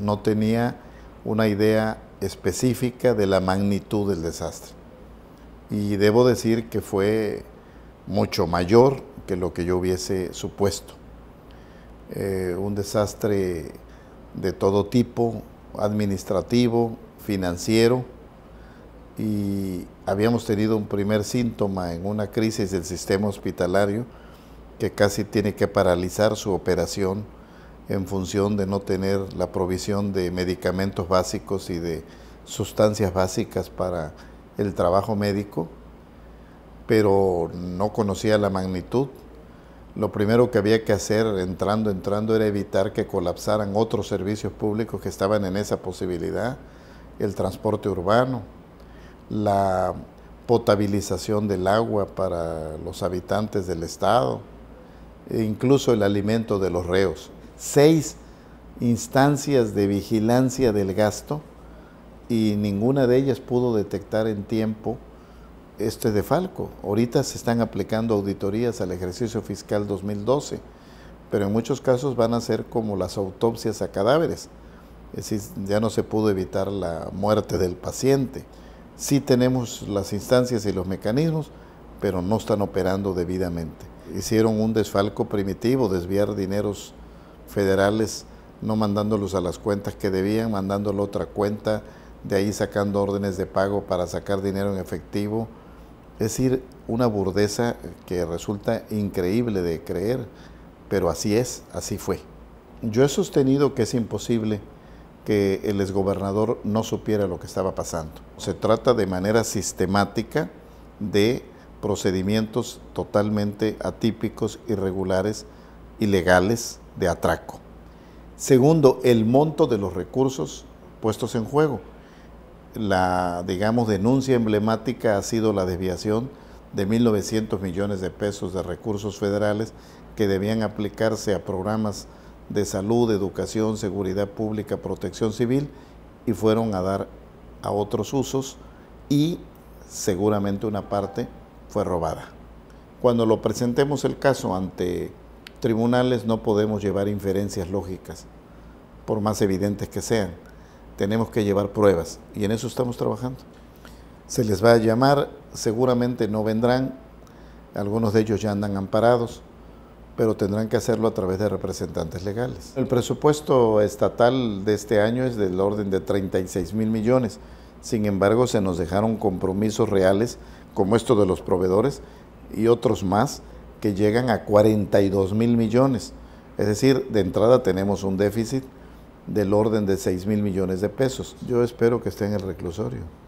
no tenía una idea específica de la magnitud del desastre. Y debo decir que fue mucho mayor que lo que yo hubiese supuesto. Eh, un desastre de todo tipo, administrativo, financiero, y habíamos tenido un primer síntoma en una crisis del sistema hospitalario que casi tiene que paralizar su operación en función de no tener la provisión de medicamentos básicos y de sustancias básicas para el trabajo médico, pero no conocía la magnitud. Lo primero que había que hacer entrando, entrando era evitar que colapsaran otros servicios públicos que estaban en esa posibilidad, el transporte urbano, la potabilización del agua para los habitantes del Estado, e incluso el alimento de los reos seis instancias de vigilancia del gasto y ninguna de ellas pudo detectar en tiempo este defalco. Ahorita se están aplicando auditorías al ejercicio fiscal 2012, pero en muchos casos van a ser como las autopsias a cadáveres. Es decir, ya no se pudo evitar la muerte del paciente. Sí tenemos las instancias y los mecanismos, pero no están operando debidamente. Hicieron un desfalco primitivo, desviar dineros federales no mandándolos a las cuentas que debían, mandándolo a otra cuenta, de ahí sacando órdenes de pago para sacar dinero en efectivo. Es decir, una burdeza que resulta increíble de creer, pero así es, así fue. Yo he sostenido que es imposible que el exgobernador no supiera lo que estaba pasando. Se trata de manera sistemática de procedimientos totalmente atípicos, irregulares, ilegales, de atraco. Segundo, el monto de los recursos puestos en juego. La, digamos, denuncia emblemática ha sido la desviación de 1.900 millones de pesos de recursos federales que debían aplicarse a programas de salud, educación, seguridad pública, protección civil y fueron a dar a otros usos y seguramente una parte fue robada. Cuando lo presentemos el caso ante tribunales no podemos llevar inferencias lógicas, por más evidentes que sean. Tenemos que llevar pruebas y en eso estamos trabajando. Se les va a llamar, seguramente no vendrán, algunos de ellos ya andan amparados, pero tendrán que hacerlo a través de representantes legales. El presupuesto estatal de este año es del orden de 36 mil millones, sin embargo se nos dejaron compromisos reales como esto de los proveedores y otros más que llegan a 42 mil millones. Es decir, de entrada tenemos un déficit del orden de 6 mil millones de pesos. Yo espero que esté en el reclusorio.